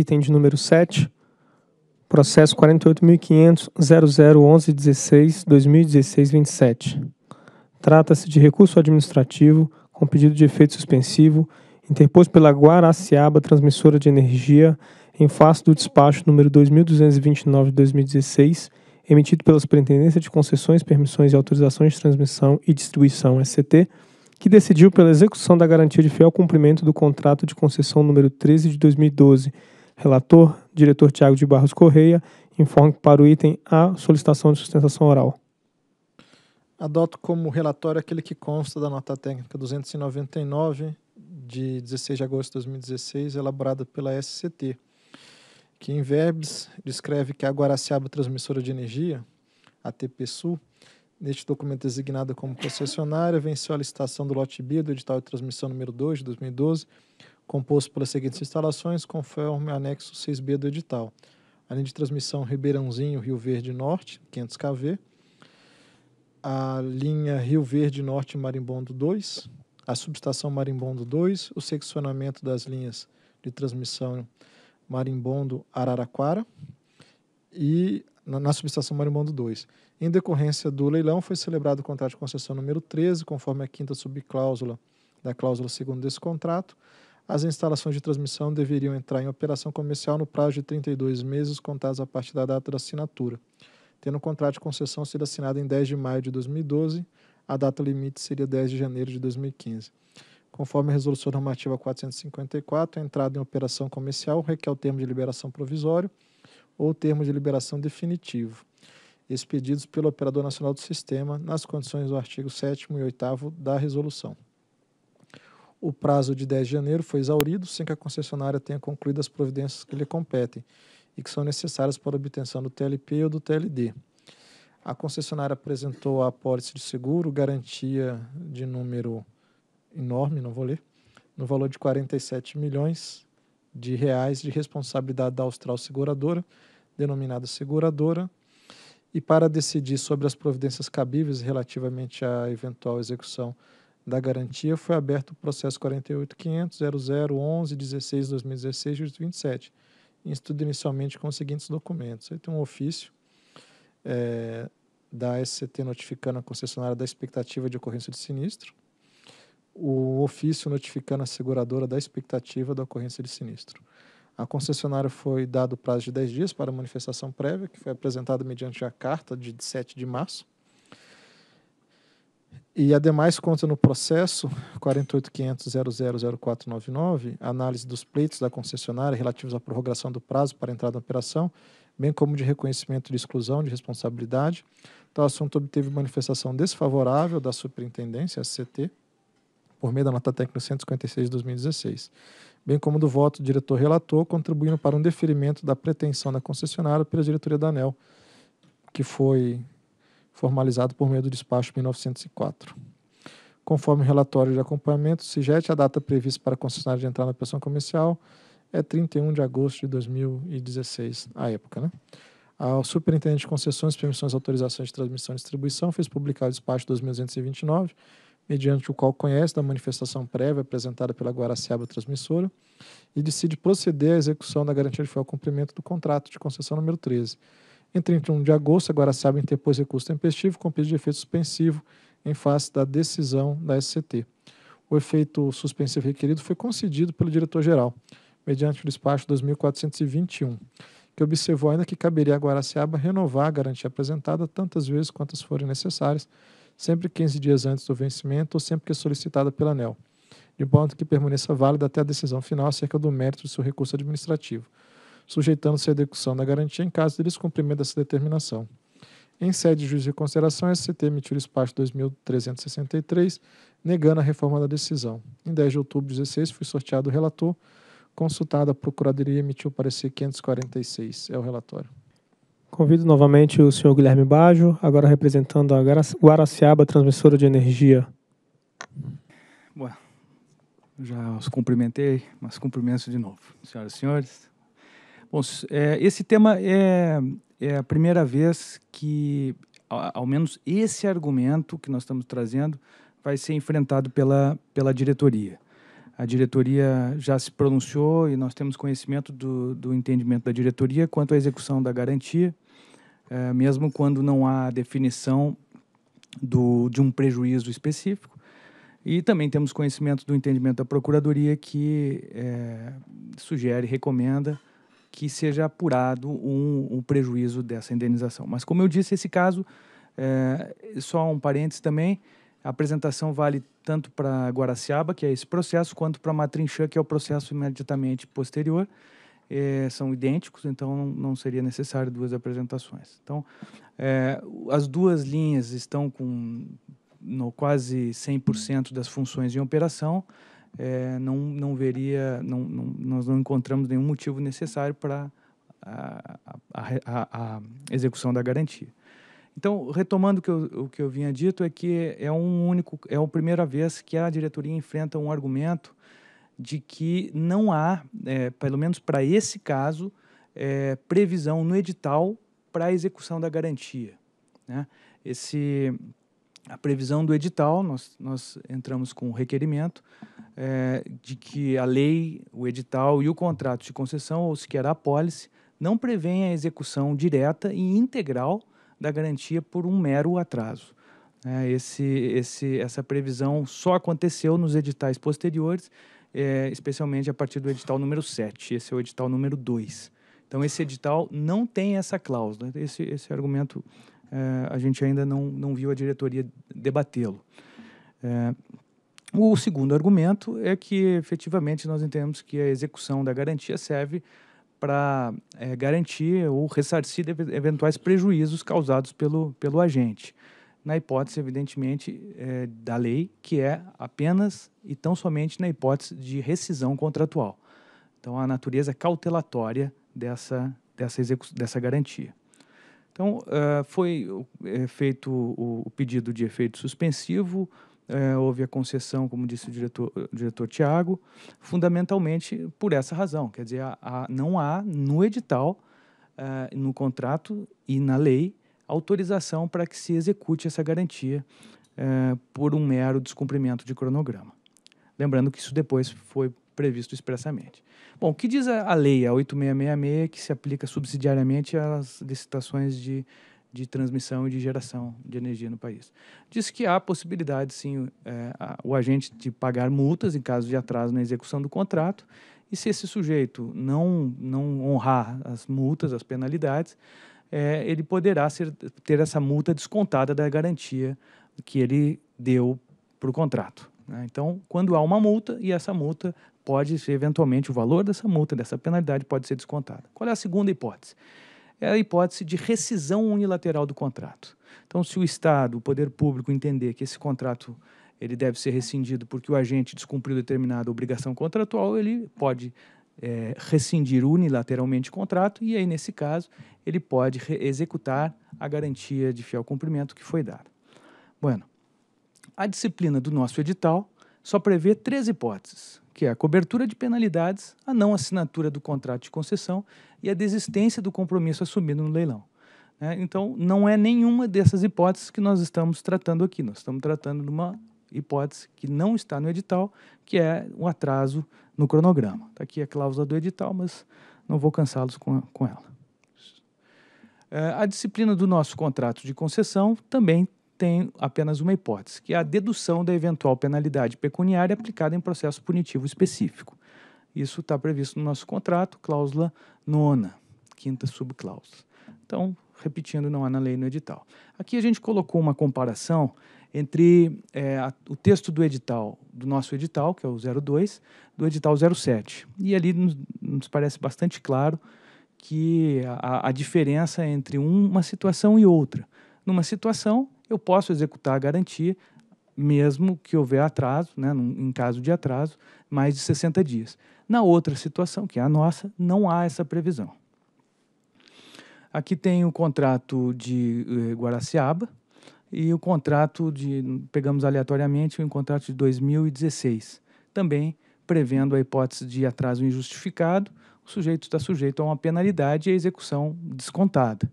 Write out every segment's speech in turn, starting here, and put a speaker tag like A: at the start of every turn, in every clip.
A: item de número 7, processo 48.500.001116-2016-27. Trata-se de recurso administrativo com pedido de efeito suspensivo interposto pela Guaraciaba Transmissora de Energia em face do despacho número 2229 2016, emitido pela Superintendência de Concessões, Permissões e Autorizações de Transmissão e Distribuição, SCT, que decidiu pela execução da garantia de fiel cumprimento do contrato de concessão número 13 de 2012, Relator, diretor Tiago de Barros Correia, informa para o item A, solicitação de sustentação oral.
B: Adoto como relatório aquele que consta da nota técnica 299 de 16 de agosto de 2016, elaborada pela SCT, que em verbes descreve que a Guaraciaba Transmissora de Energia, ATP Sul, neste documento designada como concessionária, venceu a licitação do lote B do edital de transmissão número 2 de 2012, composto pelas seguintes instalações, conforme anexo 6B do edital. A linha de transmissão Ribeirãozinho, Rio Verde Norte, 500 kV. A linha Rio Verde Norte, Marimbondo 2. A subestação Marimbondo 2. O seccionamento das linhas de transmissão Marimbondo Araraquara. E na, na subestação Marimbondo 2. Em decorrência do leilão, foi celebrado o contrato de concessão número 13, conforme a quinta subcláusula da cláusula segunda desse contrato. As instalações de transmissão deveriam entrar em operação comercial no prazo de 32 meses contados a partir da data da assinatura, tendo o contrato de concessão sido assinado em 10 de maio de 2012, a data limite seria 10 de janeiro de 2015. Conforme a Resolução Normativa 454, a entrada em operação comercial requer o termo de liberação provisório ou termo de liberação definitivo, expedidos pelo Operador Nacional do Sistema, nas condições do artigo 7 e 8 da Resolução. O prazo de 10 de janeiro foi exaurido sem que a concessionária tenha concluído as providências que lhe competem e que são necessárias para a obtenção do TLP ou do TLD. A concessionária apresentou a apólice de seguro, garantia de número enorme, não vou ler, no valor de 47 milhões de reais de responsabilidade da Austral Seguradora, denominada Seguradora, e para decidir sobre as providências cabíveis relativamente à eventual execução da garantia foi aberto o processo 48.500.0011.16.2016-27, estudo inicialmente com os seguintes documentos. Aí tem um ofício é, da SCT notificando a concessionária da expectativa de ocorrência de sinistro, o ofício notificando a seguradora da expectativa da ocorrência de sinistro. A concessionária foi dado o prazo de 10 dias para manifestação prévia, que foi apresentada mediante a carta de 7 de março, e ademais conta no processo 48.500.000499, análise dos pleitos da concessionária relativos à prorrogação do prazo para entrada na operação, bem como de reconhecimento de exclusão de responsabilidade. Então, o assunto obteve manifestação desfavorável da Superintendência, SCT, por meio da nota técnica 156 de 2016, bem como do voto do diretor relator, contribuindo para um deferimento da pretensão da concessionária pela diretoria da ANEL, que foi formalizado por meio do despacho 1904. Conforme o relatório de acompanhamento, SIGET, é a data prevista para a de entrar na operação comercial é 31 de agosto de 2016, a época, né? Ao superintendente de concessões, permissões, autorizações de transmissão e distribuição, fez publicar o despacho 2229, mediante o qual conhece da manifestação prévia apresentada pela Guaraciaba Transmissora e decide proceder à execução da garantia de fiel cumprimento do contrato de concessão número 13, em 31 de agosto, agora sabe interpôs recurso tempestivo com pedido de efeito suspensivo em face da decisão da SCT. O efeito suspensivo requerido foi concedido pelo diretor-geral, mediante o despacho 2421, que observou ainda que caberia a Guaraciaba renovar a garantia apresentada tantas vezes quantas forem necessárias, sempre 15 dias antes do vencimento ou sempre que solicitada pela ANEL, de modo que permaneça válida até a decisão final acerca do mérito do seu recurso administrativo sujeitando-se à execução da garantia em caso de descumprimento dessa determinação. Em sede de juízo de consideração, a SCT emitiu o despacho 2363, negando a reforma da decisão. Em 10 de outubro de 16, foi sorteado o relator. Consultada a Procuradoria, emitiu o parecer 546. É o relatório.
A: Convido novamente o senhor Guilherme Bajo, agora representando a Guaraciaba Transmissora de Energia. Bom, já os cumprimentei, mas cumprimento de novo. Senhoras e senhores, Bom, é, esse tema é, é a primeira vez que, ao menos esse argumento que nós estamos trazendo, vai ser enfrentado pela, pela diretoria. A diretoria já se pronunciou e nós temos conhecimento do, do entendimento da diretoria quanto à execução da garantia, é, mesmo quando não há definição do, de um prejuízo específico. E também temos conhecimento do entendimento da Procuradoria que é, sugere, recomenda que seja apurado um, um prejuízo dessa indenização. Mas, como eu disse, esse caso, é, só um parênteses também, a apresentação vale tanto para Guaraciaba, que é esse processo, quanto para Matrinchã, que é o processo imediatamente posterior. É, são idênticos, então não seria necessário duas apresentações. Então, é, as duas linhas estão com no quase 100% das funções em operação é, não, não veria, não, não, nós não encontramos nenhum motivo necessário para a, a, a, a, execução da garantia. Então, retomando o que, eu, o que eu vinha dito, é que é um único, é a primeira vez que a diretoria enfrenta um argumento de que não há, é, pelo menos para esse caso, é, previsão no edital para a execução da garantia. Né? Esse a previsão do edital, nós, nós entramos com o requerimento é, de que a lei, o edital e o contrato de concessão, ou sequer a apólice, não prevêem a execução direta e integral da garantia por um mero atraso. É, esse, esse, essa previsão só aconteceu nos editais posteriores, é, especialmente a partir do edital número 7. Esse é o edital número 2. Então, esse edital não tem essa cláusula. Esse, esse argumento é, a gente ainda não, não viu a diretoria debatê-lo. É, o segundo argumento é que, efetivamente, nós entendemos que a execução da garantia serve para é, eh, garantir ou ressarcir eventuais prejuízos causados pelo, pelo agente, na hipótese, evidentemente, é, da lei, que é apenas e tão somente na hipótese de rescisão contratual. Então, a natureza cautelatória dessa, dessa, dessa garantia. Então, uh, foi eh, feito o, o, pedido de efeito suspensivo, uh, houve a concessão, como disse o diretor, o diretor Tiago, fundamentalmente por essa razão. Quer dizer, a, a, não há no edital, uh, no contrato e na lei, autorização para que se execute essa garantia por um mero descumprimento de cronograma. Lembrando que isso depois foi previsto expressamente. Bom, o que diz a, lei, a 8666, que se aplica subsidiariamente às licitações de, de transmissão e de geração de energia no país? Diz que há possibilidade, sim, é, a, o agente de pagar multas em caso de atraso na execução do contrato, e se esse sujeito não, não honrar as multas, as penalidades, é, ele poderá ser, ter essa multa descontada da garantia que ele deu para o contrato. Né? Então, quando há uma multa e essa multa pode ser eventualmente o valor dessa multa, dessa penalidade pode ser descontada. Qual é a segunda hipótese? É a hipótese de rescisão unilateral do contrato. Então, se o Estado, o poder público entender que esse contrato ele deve ser rescindido porque o agente descumpriu determinada obrigação contratual, ele pode é, rescindir unilateralmente o contrato e aí, nesse caso, ele pode executar a garantia de fiel cumprimento que foi dada. Bueno, a disciplina do nosso edital só prevê três hipóteses que é a cobertura de penalidades, a não assinatura do contrato de concessão e a desistência do compromisso assumido no leilão. É, então, não é nenhuma dessas hipóteses que nós estamos tratando aqui. Nós estamos tratando de uma hipótese que não está no edital, que é o um atraso no cronograma. Está aqui a cláusula do edital, mas não vou cansá-los com, com ela. É, a disciplina do nosso contrato de concessão também tem apenas uma hipótese, que é a dedução da eventual penalidade pecuniária aplicada em processo punitivo específico. Isso está previsto no nosso contrato, cláusula nona, quinta subcláusula. Então, repetindo, não há na lei no edital. Aqui a gente colocou uma comparação entre é, a, o texto do edital, do nosso edital, que é o 02, do edital 07. E ali nos, nos parece bastante claro que a, a diferença entre uma situação e outra. Numa situação, eu posso executar a garantia mesmo que houver atraso, né, em caso de atraso, mais de 60 dias. Na outra situação, que é a nossa, não há essa previsão. Aqui tem o contrato de eh, Guaraciaba e o contrato de, pegamos aleatoriamente, um contrato de 2016, também prevendo a hipótese de atraso injustificado, o sujeito está sujeito a uma penalidade e a execução descontada.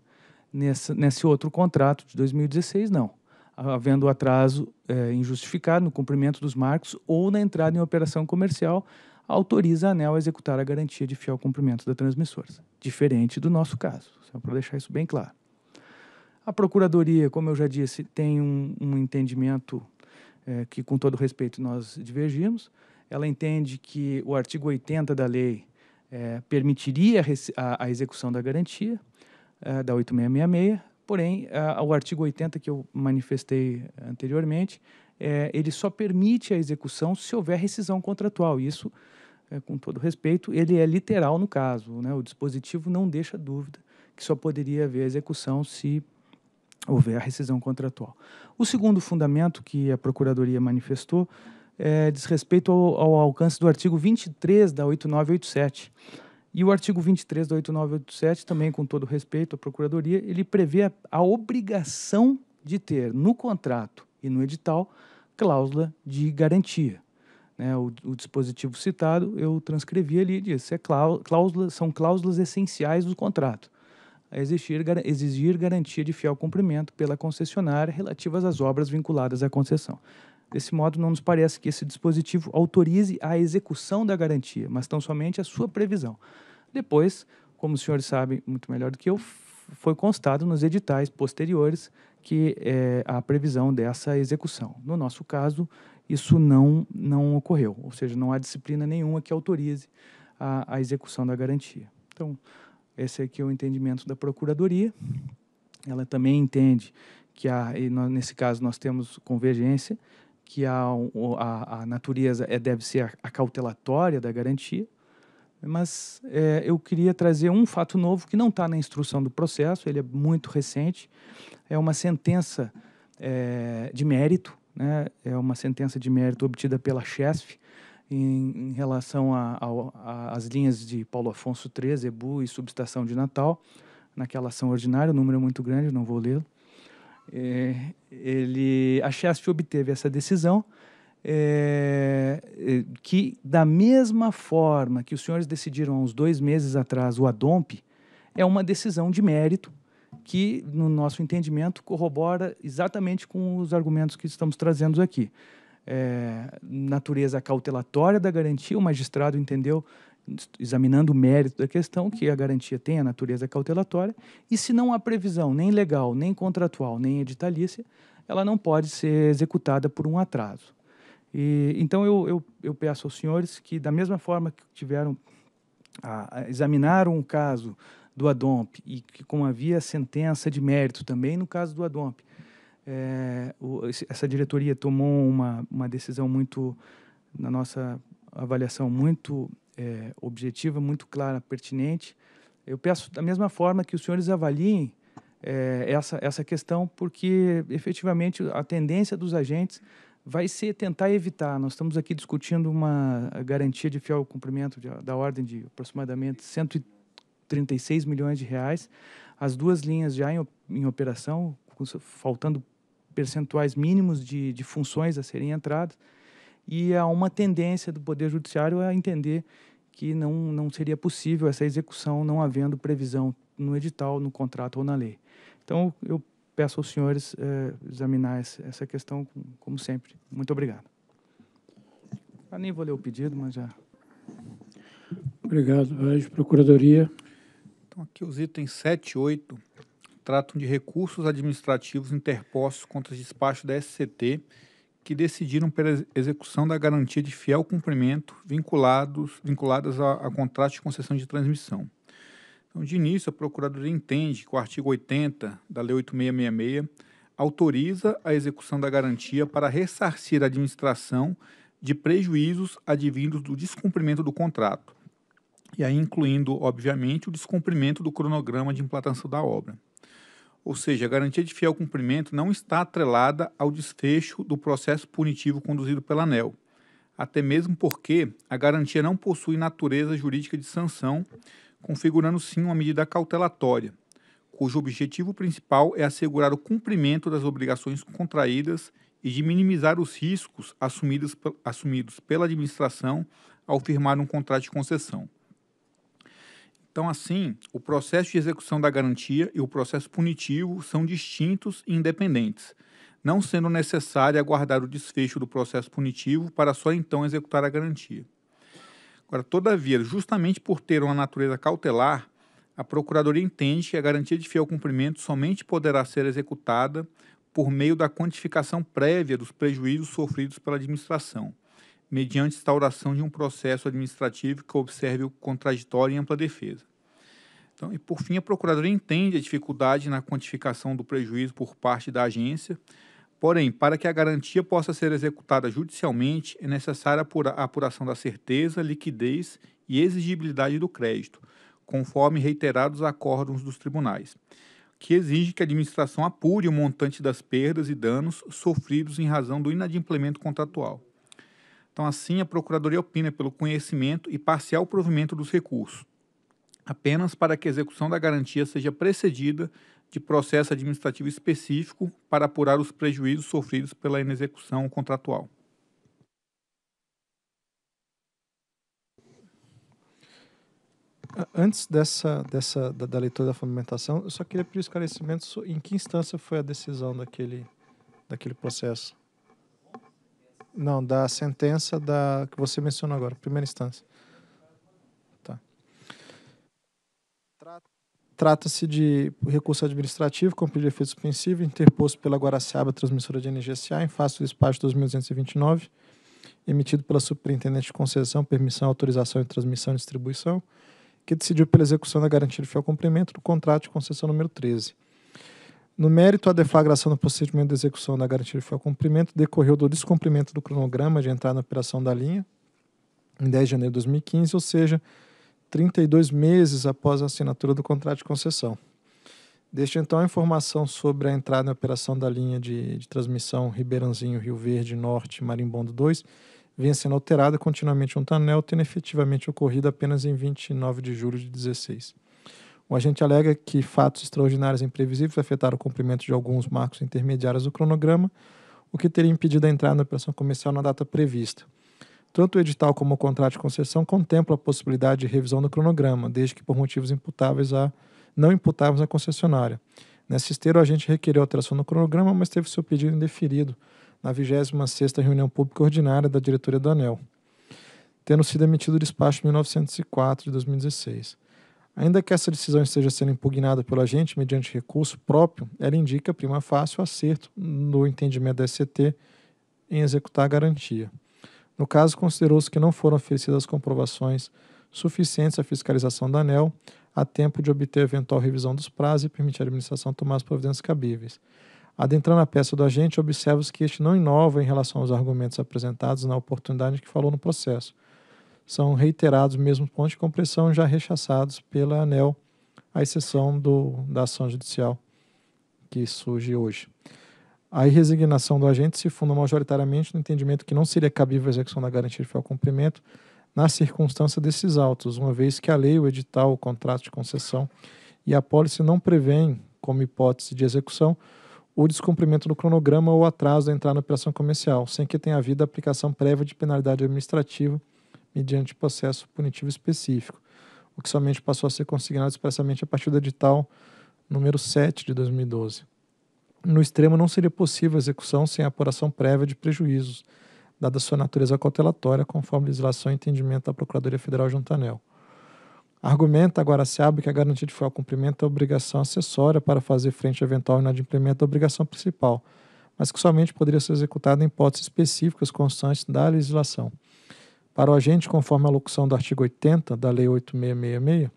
A: Nesse, nesse outro contrato de 2016, não. Havendo atraso é, injustificado no cumprimento dos marcos ou na entrada em operação comercial, autoriza a ANEL a executar a garantia de fiel cumprimento da transmissora, diferente do nosso caso, só para deixar isso bem claro. A Procuradoria, como eu já disse, tem um, um entendimento é, que, com todo respeito, nós divergimos. Ela entende que o artigo 80 da lei é, permitiria a, a, execução da garantia, uh, da 8666, porém, eh, o artigo 80 que eu manifestei anteriormente, é, ele só permite a execução se houver rescisão contratual. Isso, é, com todo respeito, ele é literal no caso. Né? O dispositivo não deixa dúvida que só poderia haver execução se houver a rescisão contratual. O segundo fundamento que a Procuradoria manifestou é, diz respeito ao, ao alcance do artigo 23 da 8987. E o artigo 23 da 8987, também com todo respeito à Procuradoria, ele prevê a, a obrigação de ter no contrato e no edital cláusula de garantia. Né, o, o, dispositivo citado, eu transcrevi ali diz: disse, é cláusula, são cláusulas essenciais do contrato. A exigir garantia de fiel cumprimento pela concessionária relativas às obras vinculadas à concessão. Desse modo, não nos parece que esse dispositivo autorize a execução da garantia, mas tão somente a sua previsão. Depois, como os senhores sabem muito melhor do que eu, foi constado nos editais posteriores que é, eh, a previsão dessa execução. No nosso caso, isso não, não ocorreu, ou seja, não há disciplina nenhuma que autorize a, a execução da garantia. Então, esse aqui é o entendimento da Procuradoria. Ela também entende que, há, nesse caso, nós temos convergência que a, a, a natureza é, deve ser a cautelatória da garantia, mas é, eu queria trazer um fato novo que não está na instrução do processo, ele é muito recente, é uma sentença é, de mérito, né? é uma sentença de mérito obtida pela CHESF em, em relação às linhas de Paulo Afonso III, EBU e Subestação de Natal, naquela ação ordinária, o número é muito grande, não vou lê-lo, é, ele, a Chest obteve essa decisão é, é, que, da mesma forma que os senhores decidiram há uns dois meses atrás o ADOMP, é uma decisão de mérito que, no nosso entendimento, corrobora exatamente com os argumentos que estamos trazendo aqui. É, natureza cautelatória da garantia, o magistrado entendeu examinando o mérito da questão, que a garantia tem a natureza é cautelatória, e se não há previsão nem legal, nem contratual, nem editalícia, ela não pode ser executada por um atraso. E, então eu, eu, eu peço aos senhores que, da mesma forma que tiveram a, a examinaram o caso do Adomp e que, como havia sentença de mérito também no caso do Adomp, é, o, essa diretoria tomou uma, uma decisão muito, na nossa avaliação, muito é, objetiva, muito clara, pertinente. Eu peço da mesma forma que os senhores avaliem é, essa, essa questão, porque efetivamente a tendência dos agentes vai ser tentar evitar. Nós estamos aqui discutindo uma garantia de fiel cumprimento de, da ordem de aproximadamente 136 milhões de reais. As duas linhas já em, em operação, faltando percentuais mínimos de, de funções a serem entradas e há uma tendência do Poder Judiciário a entender que não, não seria possível essa execução não havendo previsão no edital, no contrato ou na lei. Então, eu peço aos senhores eh, examinar essa questão, como sempre. Muito obrigado.
C: Eu nem vou ler o pedido, mas já.
A: Obrigado, Vaz. Procuradoria.
C: Então, aqui os itens 7 e 8 tratam de recursos administrativos interpostos contra o despacho da SCT que decidiram pela execução da garantia de fiel cumprimento vinculados, vinculadas a, a contrato de concessão de transmissão. Então, de início, a Procuradoria entende que o artigo 80 da Lei 8666 autoriza a execução da garantia para ressarcir a administração de prejuízos advindos do descumprimento do contrato, e aí incluindo, obviamente, o descumprimento do cronograma de implantação da obra ou seja, a garantia de fiel cumprimento não está atrelada ao desfecho do processo punitivo conduzido pela ANEL, até mesmo porque a garantia não possui natureza jurídica de sanção, configurando sim uma medida cautelatória, cujo objetivo principal é assegurar o cumprimento das obrigações contraídas e de minimizar os riscos assumidos, assumidos pela administração ao firmar um contrato de concessão. Então, assim, o processo de execução da garantia e o processo punitivo são distintos e independentes, não sendo necessário aguardar o desfecho do processo punitivo para só então executar a garantia. Agora, todavia, justamente por ter uma natureza cautelar, a Procuradoria entende que a garantia de fiel cumprimento somente poderá ser executada por meio da quantificação prévia dos prejuízos sofridos pela administração, mediante instauração de um processo administrativo que observe o contraditório e ampla defesa. Então, e por fim, a procuradora entende a dificuldade na quantificação do prejuízo por parte da agência, porém, para que a garantia possa ser executada judicialmente, é necessária a apuração da certeza, liquidez e exigibilidade do crédito, conforme reiterados acordos dos tribunais, que exige que a administração apure o montante das perdas e danos sofridos em razão do inadimplemento contratual. Então, assim, a Procuradoria opina pelo conhecimento e parcial provimento dos recursos, apenas para que a execução da garantia seja precedida de processo administrativo específico para apurar os prejuízos sofridos pela inexecução contratual.
B: Antes dessa, dessa da, da leitura da fundamentação, eu só queria pedir esclarecimento em que instância foi a decisão daquele, daquele processo. Não, da sentença da que você mencionou agora, primeira instância. Tá. Trata-se de recurso administrativo com pedido de efeito suspensivo interposto pela Guaraciaba Transmissora de Energia SA em face do despacho 2229, emitido pela Superintendente de Concessão, Permissão, Autorização e Transmissão e Distribuição, que decidiu pela execução da garantia de fiel cumprimento do contrato de concessão número 13 no mérito, a deflagração do procedimento de execução da garantia de a cumprimento decorreu do descumprimento do cronograma de entrada na operação da linha, em 10 de janeiro de 2015, ou seja, 32 meses após a assinatura do contrato de concessão. Desde então a informação sobre a entrada na operação da linha de, de transmissão Ribeirãozinho, Rio Verde, Norte, Marimbondo 2, vinha sendo alterada continuamente um anel, tendo efetivamente ocorrido apenas em 29 de julho de 16. O agente alega que fatos extraordinários e imprevisíveis afetaram o cumprimento de alguns marcos intermediários do cronograma, o que teria impedido a entrada na operação comercial na data prevista. Tanto o edital como o contrato de concessão contemplam a possibilidade de revisão do cronograma, desde que por motivos imputáveis a não imputáveis à concessionária. Nessa esteira, o agente requeriu alteração no cronograma, mas teve seu pedido indeferido na 26ª reunião pública ordinária da diretoria do ANEL, tendo sido emitido o despacho 1904 de 2016. Ainda que essa decisão esteja sendo impugnada pelo agente mediante recurso próprio, ela indica prima facie o acerto no entendimento da SCT em executar a garantia. No caso, considerou-se que não foram oferecidas comprovações suficientes à fiscalização da ANEL a tempo de obter eventual revisão dos prazos e permitir à administração tomar as providências cabíveis. Adentrando a peça do agente, observa-se que este não inova em relação aos argumentos apresentados na oportunidade que falou no processo são reiterados mesmo pontos de compressão já rechaçados pela ANEL, à exceção do, da ação judicial que surge hoje. A resignação do agente se funda majoritariamente no entendimento que não seria cabível a execução da garantia de fiel cumprimento na circunstância desses autos, uma vez que a lei, o edital, o contrato de concessão e a pólice não prevêem, como hipótese de execução, o descumprimento do cronograma ou atraso da entrada na operação comercial, sem que tenha havido aplicação prévia de penalidade administrativa mediante processo punitivo específico, o que somente passou a ser consignado expressamente a partir do edital número 7 de 2012. No extremo, não seria possível a execução sem a apuração prévia de prejuízos, dada sua natureza cautelatória, conforme legislação e entendimento da Procuradoria Federal de Juntanel. Argumenta agora se abre que a garantia de fiel cumprimento é obrigação acessória para fazer frente a eventual inadimplemento da obrigação principal, mas que somente poderia ser executada em hipóteses específicas constantes da legislação. Para o agente, conforme a locução do artigo 80 da Lei 8666,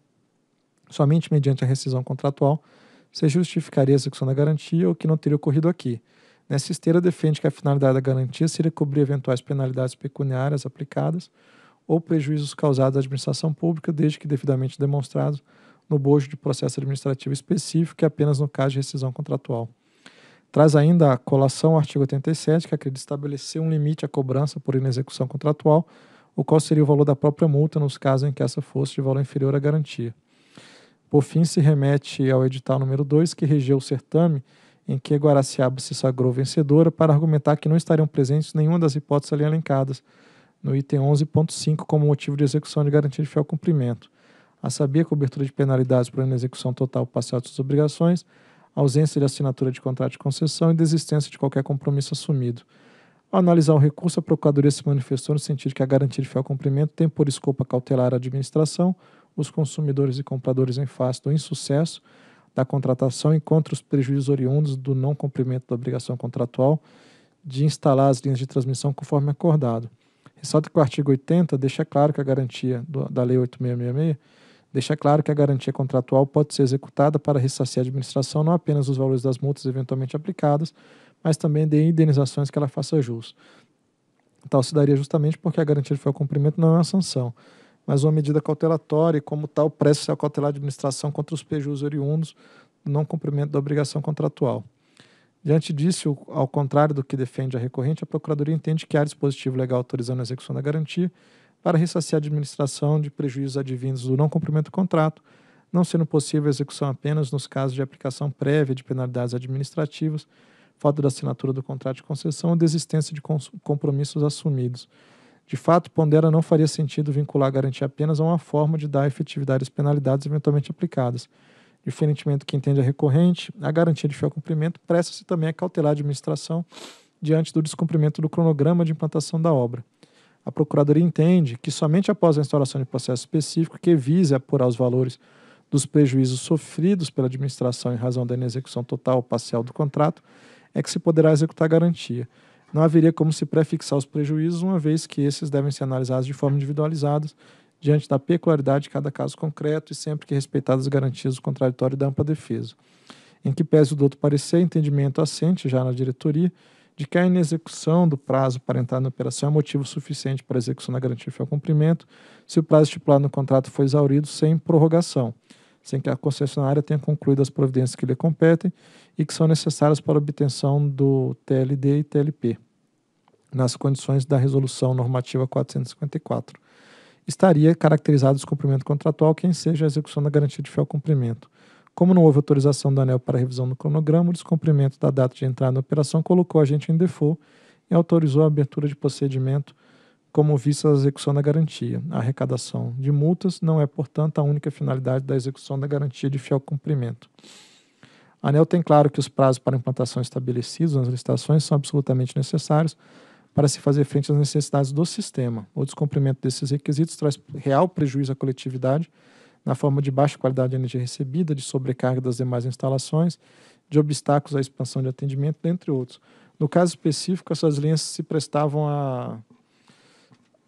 B: somente mediante a rescisão contratual se justificaria a execução da garantia, o que não teria ocorrido aqui. Nessa esteira, defende que a finalidade da garantia seria cobrir eventuais penalidades pecuniárias aplicadas ou prejuízos causados à administração pública, desde que devidamente demonstrados no bojo de processo administrativo específico e apenas no caso de rescisão contratual. Traz ainda a colação ao artigo 87, que acredita estabelecer um limite à cobrança por inexecução contratual o qual seria o valor da própria multa nos casos em que essa fosse de valor inferior à garantia. Por fim, se remete ao edital número 2, que regeu o certame, em que Guaraciaba se sagrou vencedora, para argumentar que não estariam presentes nenhuma das hipóteses ali elencadas no item 11.5 como motivo de execução de garantia de fiel cumprimento, a saber cobertura de penalidades por execução total ou parcial de suas obrigações, ausência de assinatura de contrato de concessão e desistência de qualquer compromisso assumido. Ao analisar o recurso, a Procuradoria se manifestou no sentido que a garantia de fiel cumprimento tem por escopo a cautelar a administração, os consumidores e compradores em face do insucesso da contratação e contra os prejuízos oriundos do não cumprimento da obrigação contratual de instalar as linhas de transmissão conforme acordado. Ressalto que o artigo 80 deixa claro que a garantia do, da Lei 8666 deixa claro que a garantia contratual pode ser executada para ressarcir a administração não apenas os valores das multas eventualmente aplicadas, mas também de indenizações que ela faça jus. Tal se daria justamente porque a garantia de fiel cumprimento não é uma sanção, mas uma medida cautelatória e, como tal, presta-se a cautelar a administração contra os prejuízos oriundos do não cumprimento da obrigação contratual. Diante disso, ao contrário do que defende a recorrente, a Procuradoria entende que há dispositivo legal autorizando a execução da garantia para ressarcir a administração de prejuízos advindos do não cumprimento do contrato, não sendo possível a execução apenas nos casos de aplicação prévia de penalidades administrativas falta da assinatura do contrato de concessão ou desistência de compromissos assumidos. De fato, pondera não faria sentido vincular a garantia apenas a uma forma de dar efetividade às penalidades eventualmente aplicadas. Diferentemente do que entende a recorrente, a garantia de fiel cumprimento presta-se também a cautelar a administração diante do descumprimento do cronograma de implantação da obra. A Procuradoria entende que somente após a instauração de processo específico que vise apurar os valores dos prejuízos sofridos pela administração em razão da inexecução total ou parcial do contrato, é que se poderá executar a garantia. Não haveria como se prefixar os prejuízos, uma vez que esses devem ser analisados de forma individualizada, diante da peculiaridade de cada caso concreto e sempre que respeitadas as garantias do contraditório e da ampla defesa. Em que pese o do outro parecer, entendimento assente já na diretoria de que a inexecução do prazo para entrar na operação é motivo suficiente para a execução da garantia de fiel cumprimento, se o prazo estipulado no contrato foi exaurido sem prorrogação sem que a concessionária tenha concluído as providências que lhe competem e que são necessárias para a obtenção do TLD e TLP, nas condições da Resolução Normativa 454. Estaria caracterizado o descumprimento contratual quem seja a execução da garantia de fiel cumprimento. Como não houve autorização da ANEL para revisão do cronograma, o descumprimento da data de entrada na operação colocou a gente em default e autorizou a abertura de procedimento como vista a execução da garantia. A arrecadação de multas não é, portanto, a única finalidade da execução da garantia de fiel cumprimento. A ANEL tem claro que os prazos para implantação estabelecidos nas licitações são absolutamente necessários para se fazer frente às necessidades do sistema. O descumprimento desses requisitos traz real prejuízo à coletividade na forma de baixa qualidade de energia recebida, de sobrecarga das demais instalações, de obstáculos à expansão de atendimento, dentre outros. No caso específico, essas linhas se prestavam a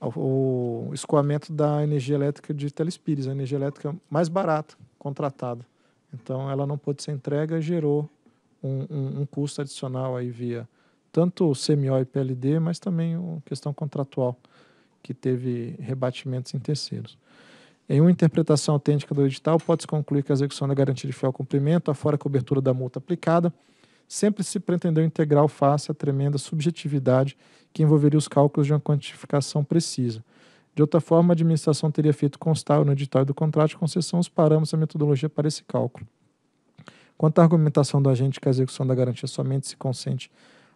B: o escoamento da energia elétrica de Telespires, a energia elétrica mais barata contratada. Então, ela não pôde ser entregue e gerou um, um, um, custo adicional aí via tanto o CMO e PLD, mas também a questão contratual, que teve rebatimentos em terceiros. Em uma interpretação autêntica do edital, pode-se concluir que a execução da garantia de fiel cumprimento, afora a cobertura da multa aplicada, sempre se pretendeu integral face à tremenda subjetividade que envolveria os cálculos de uma quantificação precisa. De outra forma, a administração teria feito constar no editório do contrato de concessão os parâmetros da metodologia para esse cálculo. Quanto à argumentação do agente que a execução da garantia somente se consente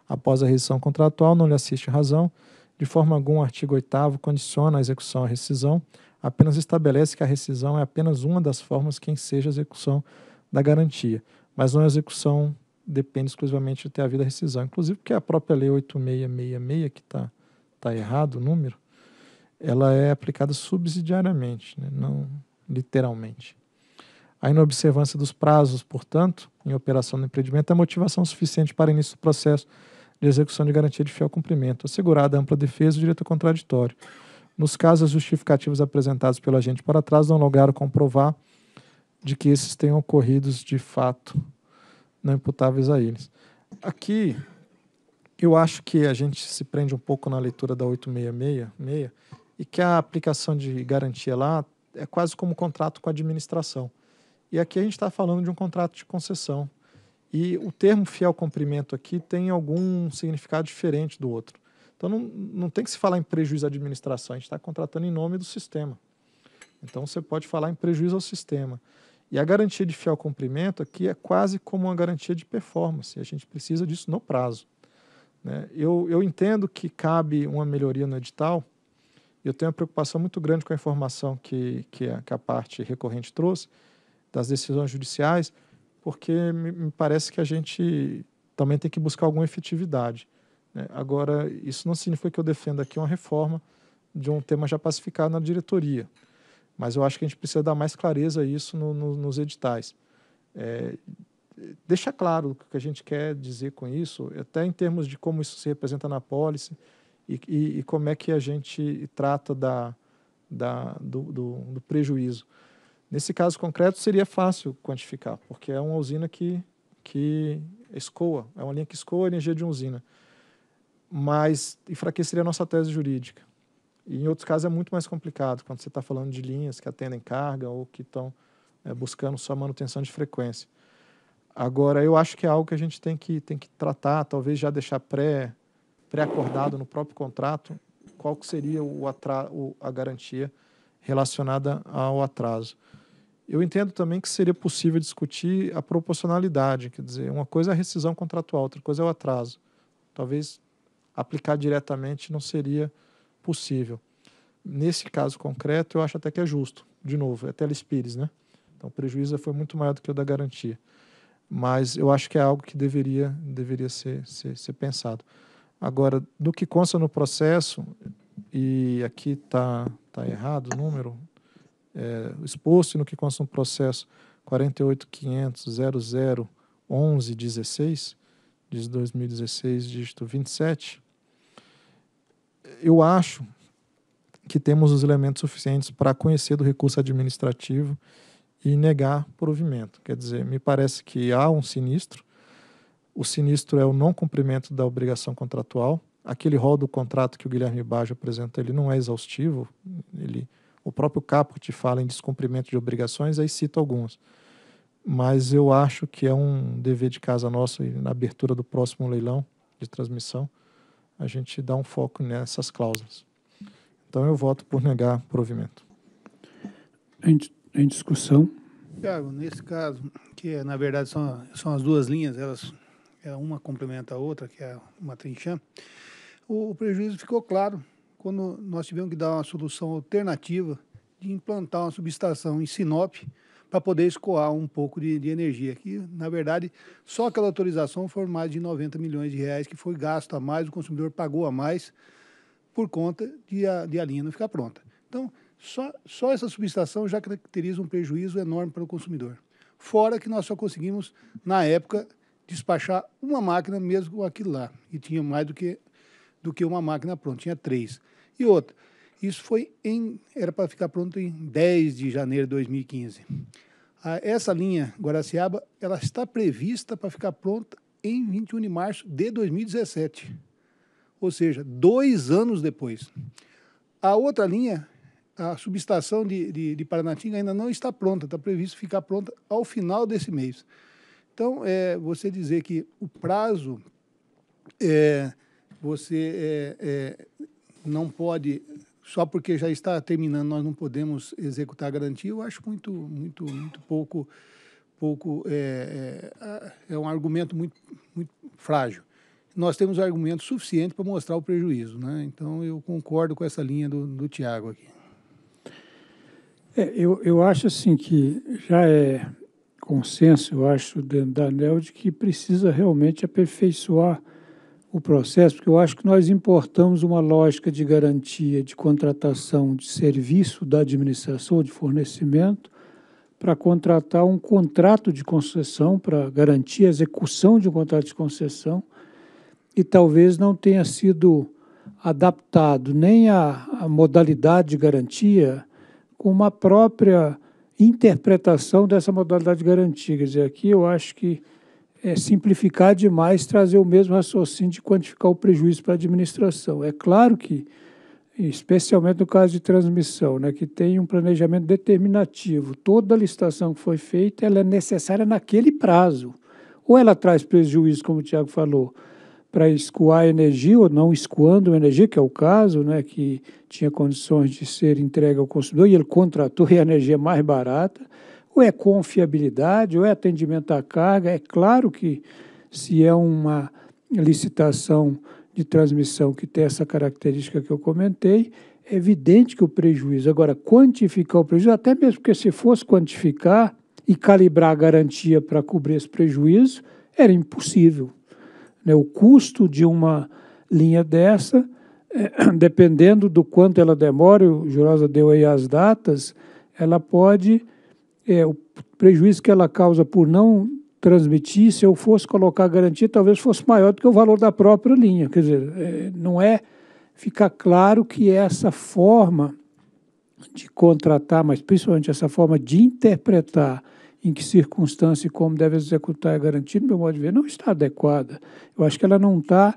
B: após a rescisão contratual, não lhe assiste razão. De forma alguma, o artigo 8 condiciona a execução à rescisão, apenas estabelece que a rescisão é apenas uma das formas que enseja a execução da garantia, mas não a execução depende exclusivamente de ter havido a rescisão. Inclusive, porque a própria Lei 8666, que está tá errado o número, ela é aplicada subsidiariamente, né? não literalmente. A inobservância dos prazos, portanto, em operação do empreendimento, é motivação suficiente para início do processo de execução de garantia de fiel cumprimento, assegurada a ampla defesa e direito contraditório. Nos casos justificativos apresentados pelo agente para trás, não lograram comprovar de que esses tenham ocorrido de fato não imputáveis a eles. Aqui, eu acho que a gente se prende um pouco na leitura da 8666 e que a aplicação de garantia lá é quase como um contrato com a administração. E aqui a gente está falando de um contrato de concessão. E o termo fiel cumprimento aqui tem algum significado diferente do outro. Então não, não tem que se falar em prejuízo à administração, a gente está contratando em nome do sistema. Então você pode falar em prejuízo ao sistema. E a garantia de fiel cumprimento aqui é quase como uma garantia de performance, a gente precisa disso no prazo. Né? Eu, eu entendo que cabe uma melhoria no edital, eu tenho uma preocupação muito grande com a informação que, que, a, que a parte recorrente trouxe, das decisões judiciais, porque me, me parece que a gente também tem que buscar alguma efetividade. Né? Agora, isso não significa que eu defenda aqui uma reforma de um tema já pacificado na diretoria. Mas eu acho que a gente precisa dar mais clareza a isso no, no, nos editais. É, deixar claro o que a gente quer dizer com isso, até em termos de como isso se representa na pólice e, e, e como é que a gente trata da, da, do, do, do prejuízo. Nesse caso concreto, seria fácil quantificar, porque é uma usina que, que escoa, é uma linha que escoa a energia de uma usina. Mas enfraqueceria a nossa tese jurídica. E em outros casos é muito mais complicado, quando você está falando de linhas que atendem carga ou que estão é, buscando só manutenção de frequência. Agora, eu acho que é algo que a gente tem que, tem que tratar, talvez já deixar pré, pré-acordado no próprio contrato qual que seria o atra, o, a garantia relacionada ao atraso. Eu entendo também que seria possível discutir a proporcionalidade, quer dizer, uma coisa é a rescisão contratual, outra coisa é o atraso. Talvez aplicar diretamente não seria possível. Nesse caso concreto, eu acho até que é justo. De novo, é telespires, né? Então, o prejuízo foi muito maior do que o da garantia. Mas eu acho que é algo que deveria, deveria ser, ser, ser pensado. Agora, do que consta no processo, e aqui está tá errado o número, é, exposto no que consta no processo 48.500.00.11.16, de 2016, dígito 27, eu acho que temos os elementos suficientes para conhecer do recurso administrativo e negar provimento. Quer dizer, me parece que há um sinistro. O sinistro é o não cumprimento da obrigação contratual. Aquele rol do contrato que o Guilherme Baggio apresenta, ele não é exaustivo. Ele, o próprio caput fala em descumprimento de obrigações, aí cito alguns. Mas eu acho que é um dever de casa nosso na abertura do próximo leilão de transmissão, a gente dá um foco nessas cláusulas. Então eu voto por negar provimento. Em, em discussão.
D: Tiago, nesse caso, que é, na verdade são, são as duas linhas, elas é, uma complementa a outra, que é uma trinchã, o, o prejuízo ficou claro quando nós tivemos que dar uma solução alternativa de implantar uma subestação em Sinop, para poder escoar um pouco de, de, energia. Que, na verdade, só aquela autorização foi mais de 90 milhões de reais que foi gasto a mais, o consumidor pagou a mais por conta de a, de a linha não ficar pronta. Então, só, só essa subestação já caracteriza um prejuízo enorme para o consumidor. Fora que nós só conseguimos, na época, despachar uma máquina mesmo com aquilo lá. E tinha mais do que, do que uma máquina pronta, tinha três. E outra, isso foi em, era para ficar pronto em 10 de janeiro de 2015. Ah, essa linha Guaraciaba, ela está prevista para ficar pronta em 21 de março de 2017, ou seja, dois anos depois. A outra linha, a subestação de, de, de Paranatinga ainda não está pronta, está previsto ficar pronta ao final desse mês. Então, é, você dizer que o prazo é, você é, é, não pode só porque já está terminando nós não podemos executar a garantia, eu acho muito, muito, muito pouco, pouco é, é, é um argumento muito, muito frágil. Nós temos argumento suficiente para mostrar o prejuízo, né? Então eu concordo com essa linha do, do Tiago aqui.
E: É, eu, eu acho assim que já é consenso, eu acho, dentro da ANEL, de que precisa realmente aperfeiçoar o processo, porque eu acho que nós importamos uma lógica de garantia de contratação de serviço da administração, de fornecimento, para contratar um contrato de concessão, para garantir a execução de um contrato de concessão, e talvez não tenha sido adaptado nem a, a modalidade de garantia com uma própria interpretação dessa modalidade de garantia. Quer dizer, aqui eu acho que é simplificar demais trazer o mesmo raciocínio de quantificar o prejuízo para a administração. É claro que, especialmente no caso de transmissão, né, que tem um planejamento determinativo, toda a licitação que foi feita ela é necessária naquele prazo. Ou ela traz prejuízo, como o Tiago falou, para escoar energia ou não escoando energia, que é o caso, né, que tinha condições de ser entregue ao consumidor e ele contratou a energia é mais barata ou é confiabilidade, ou é atendimento à carga. É claro que se é uma licitação de transmissão que tem essa característica que eu comentei, é evidente que o prejuízo. Agora, quantificar o prejuízo, até mesmo porque se fosse quantificar e calibrar a garantia para cobrir esse prejuízo, era impossível. Né? O custo de uma linha dessa, é, dependendo do quanto ela demora, o Jurosa deu aí as datas, ela pode é, o prejuízo que ela causa por não transmitir, se eu fosse colocar garantia, talvez fosse maior do que o valor da própria linha. Quer dizer, é, não é. ficar claro que é essa forma de contratar, mas principalmente essa forma de interpretar em que circunstância e como deve executar a garantia, no meu modo de ver, não está adequada. Eu acho que ela não está,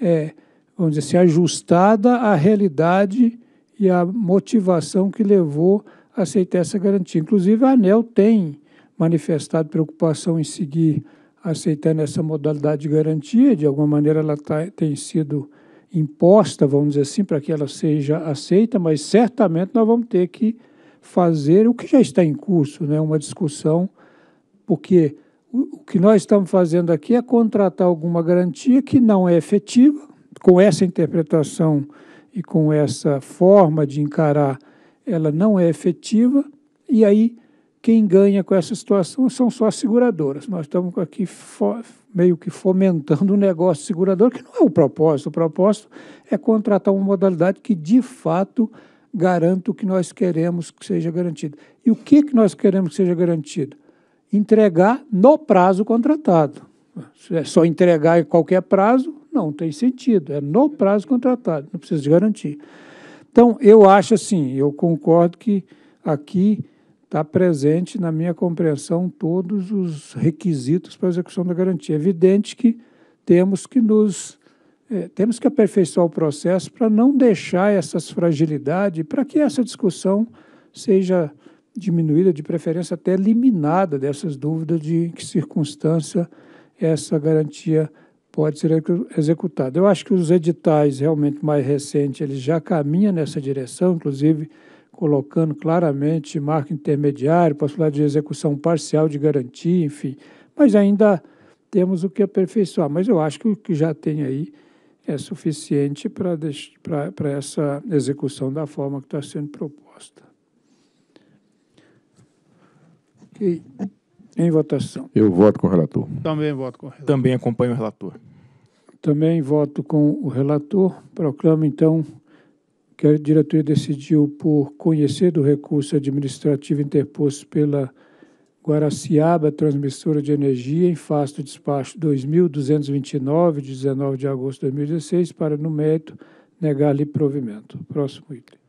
E: é, vamos dizer assim, ajustada à realidade e à motivação que levou aceitar essa garantia. Inclusive, a ANEL tem manifestado preocupação em seguir aceitando essa modalidade de garantia, de alguma maneira ela tá, tem sido imposta, vamos dizer assim, para que ela seja aceita, mas certamente nós vamos ter que fazer o que já está em curso, né, uma discussão, porque o que nós estamos fazendo aqui é contratar alguma garantia que não é efetiva, com essa interpretação e com essa forma de encarar ela não é efetiva, e aí quem ganha com essa situação são só as seguradoras. Nós estamos aqui meio que fomentando um negócio segurador, que não é o propósito. O propósito é contratar uma modalidade que, de fato, garanta o que nós queremos que seja garantido. E o que, que nós queremos que seja garantido? Entregar no prazo contratado. Se é só entregar em qualquer prazo, não tem sentido. É no prazo contratado, não precisa de garantir. Então, eu acho assim, eu concordo que aqui está presente na minha compreensão todos os requisitos para a execução da garantia. É evidente que temos que nos é, temos que aperfeiçoar o processo para não deixar essas fragilidades, para que essa discussão seja diminuída, de preferência até eliminada dessas dúvidas de em que circunstância essa garantia pode ser executado. Eu acho que os editais realmente mais recentes, eles já caminham nessa direção, inclusive colocando claramente marco intermediário, possibilidade de execução parcial de garantia, enfim. Mas ainda temos o que aperfeiçoar. Mas eu acho que o que já tem aí é suficiente para essa execução da forma que está sendo proposta. Ok. Em votação.
C: Eu voto com o relator. Também voto com o relator. Também acompanho o relator.
E: Também voto com o relator. Proclamo, então, que a diretoria decidiu por conhecer do recurso administrativo interposto pela Guaraciaba Transmissora de Energia em face do despacho 2229, de 19
A: de agosto de 2016, para, no mérito, negar-lhe provimento. Próximo item.